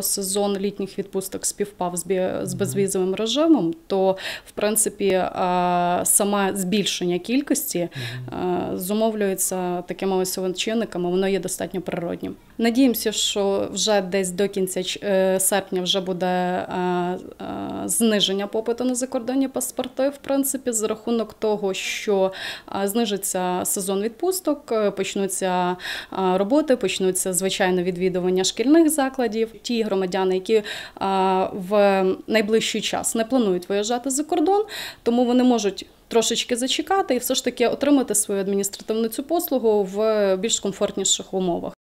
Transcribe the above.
Сезон літніх відпусток співпав з бі з безвізовим режимом, то в принципі саме збільшення кількості зумовлюється такими ось чинниками, воно є достатньо природнім. Надіємося, що вже десь до кінця е, серпня вже буде зниження попиту на закордонні паспорти, в принципі, за рахунок того, що знижиться сезон відпусток, е, почнуться роботи, почнуться звичайно відвідування шкільних закладів. Ті громадяни, які в найближчий час не планують виїжджати за кордон, тому вони можуть. Трошечки зачекати і все ж таки отримати свою адміністративну цю послугу в більш комфортніших умовах.